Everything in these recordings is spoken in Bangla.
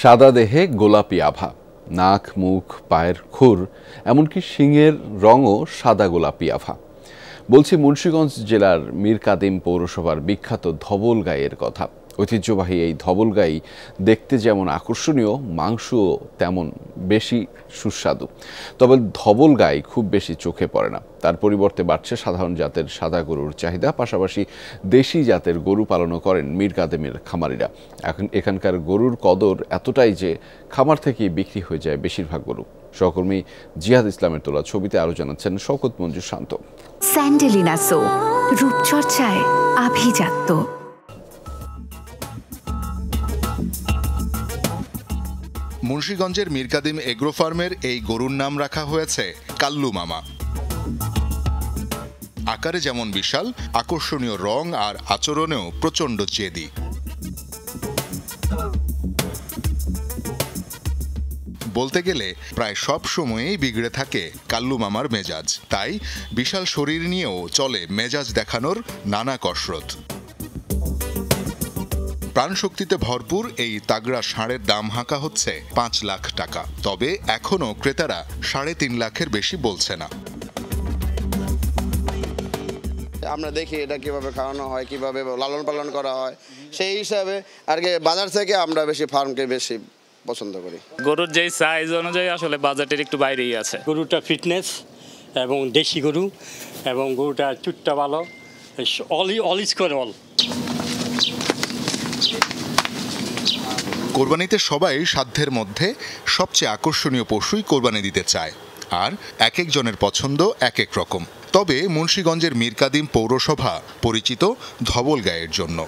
সাদা দেহে গোলাপি আভা নাক মুখ পায়ের খুর এমনকি শিঙের রঙও সাদা গোলাপি আভা বলছি মুন্সীগঞ্জ জেলার মীর কাদিম পৌরসভার বিখ্যাত ধবল গায়ের কথা ঐতিহ্যবাহী এই ধবলগাই দেখতে যেমন আকর্ষণীয় মাংসও তেমন বেশি সুস্বাদু তবে ধবলগাই খুব বেশি চোখে পড়ে না তার পরিবর্তে বাড়ছে সাধারণ জাতের সাদা গরুর চাহিদা পাশাপাশি দেশি জাতের গরু পালনও করেন মীর কাদেমের খামারিরা এখন এখানকার গরুর কদর এতটাই যে খামার থেকেই বিক্রি হয়ে যায় বেশিরভাগ গরু সহকর্মী জিহাদ ইসলামের তোলা ছবিতে আরও জানাচ্ছেন শকত মঞ্জু শান্ত স্যান্ডেলিনাসো রূপচর্চায় আভিজাত্য মুন্সীগঞ্জের মিরকাদিম এগ্রো ফার্মের এই গরুর নাম রাখা হয়েছে কাল্লু মামা আকারে যেমন বিশাল আকর্ষণীয় রং আর আচরণেও প্রচণ্ড চেদি বলতে গেলে প্রায় সব সময়েই বিগড়ে থাকে কাল্লু মামার মেজাজ তাই বিশাল শরীর নিয়েও চলে মেজাজ দেখানোর নানা কসরত প্রাণশক্তিতে ভরপুর এই তাগড়া ষাঁড়ের দাম হাঁকা হচ্ছে পাঁচ লাখ টাকা তবে এখনও ক্রেতারা সাড়ে তিন লাখের বেশি বলছে না আমরা দেখি এটা কিভাবে খাওয়ানো হয় কিভাবে লালন পালন করা হয় সেই হিসাবে আর কি বাজার থেকে আমরা বেশি ফার্মকে বেশি পছন্দ করি গরুর যেই সাইজ অনুযায়ী আসলে বাজারের একটু বাইরেই আছে গরুটা ফিটনেস এবং দেশি গরু এবং গরুটা চুটটা ভালো অল ইজ করে অল কোরবানিতে সবাই সাধ্যের মধ্যে সবচেয়ে আকর্ষণীয় পশুই কোরবানি দিতে চায় আর এক একজনের পছন্দ এক এক রকম তবে মুন্সীগঞ্জের মিরকাদিম পৌরসভা পরিচিত ধবল গায়ের জন্য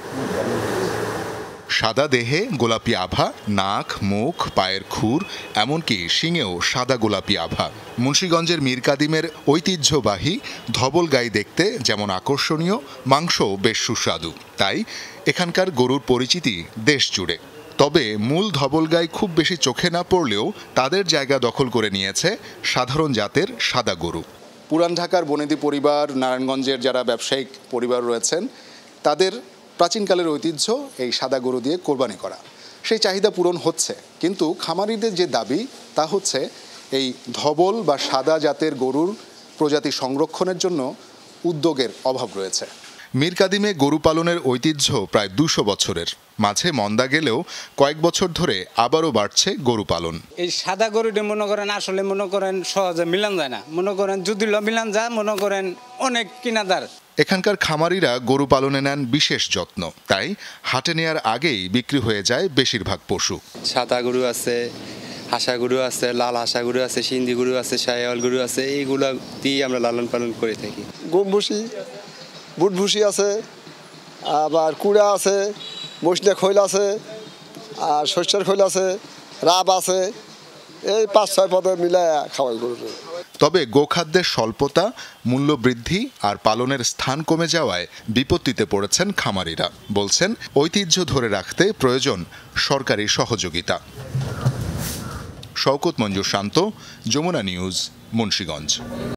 সাদা দেহে গোলাপি আভা নাক মুখ পায়ের খুর এমনকি শিঙেও সাদা গোলাপি আভা মুন্সীগঞ্জের মীরকাদিমের ঐতিহ্যবাহী ধবল গাই দেখতে যেমন আকর্ষণীয় মাংস বেশ সুস্বাদু তাই এখানকার গরুর পরিচিতি দেশ জুড়ে তবে মূল ধবল গাই খুব বেশি চোখে না পড়লেও তাদের জায়গা দখল করে নিয়েছে সাধারণ জাতের সাদা গরু পুরান ঢাকার বনেদি পরিবার নারায়ণগঞ্জের যারা ব্যবসায়িক পরিবার রয়েছেন তাদের প্রাচীনকালের ঐতিহ্য এই সাদা গরু দিয়ে কোরবানি করা সেই চাহিদা পূরণ হচ্ছে কিন্তু খামারিদের যে দাবি তা হচ্ছে এই ধবল বা সাদা জাতের গরুর প্রজাতি সংরক্ষণের জন্য উদ্যোগের অভাব রয়েছে মিরকাদিমে কাদিমে গরু পালনের ঐতিহ্য প্রায় দুশো বছরের মাঝে মন্দা গেলেও কয়েক বছর ধরে আবারও বাড়ছে গরু পালন এই সাদা গরুটি মনে করেন আসলে মনে করেন সহজে মিলান যায় না মনে করেন যদি মিলান যায় মনে করেন অনেক কিনাদার এখানকার খামারিরা গরু পালনে নেন বিশেষ যত্ন তাই হাটে নেয়ার আগেই বিক্রি হয়ে যায় বেশিরভাগ পশু সাদা গরু আছে হাসা গরু আছে লাল হাসা গরু আছে সিন্ধি গরু আছে সায়াল গরু আছে এইগুলো দিয়ে আমরা লালন পালন করে থাকি গম বুটভুষি আছে আবার কুড়া আছে বসনা খৈল আছে আর শস্যের খৈল আছে রাব আছে এই পাঁচ ছয় পদে মিলায় খাওয়াই গরুকে তবে গোখাদ্যের স্বল্পতা মূল্য বৃদ্ধি আর পালনের স্থান কমে যাওয়ায় বিপত্তিতে পড়েছেন খামারিরা বলছেন ঐতিহ্য ধরে রাখতে প্রয়োজন সরকারি সহযোগিতা শওকত মঞ্জুর শান্ত যমুনা নিউজ মুন্সীগঞ্জ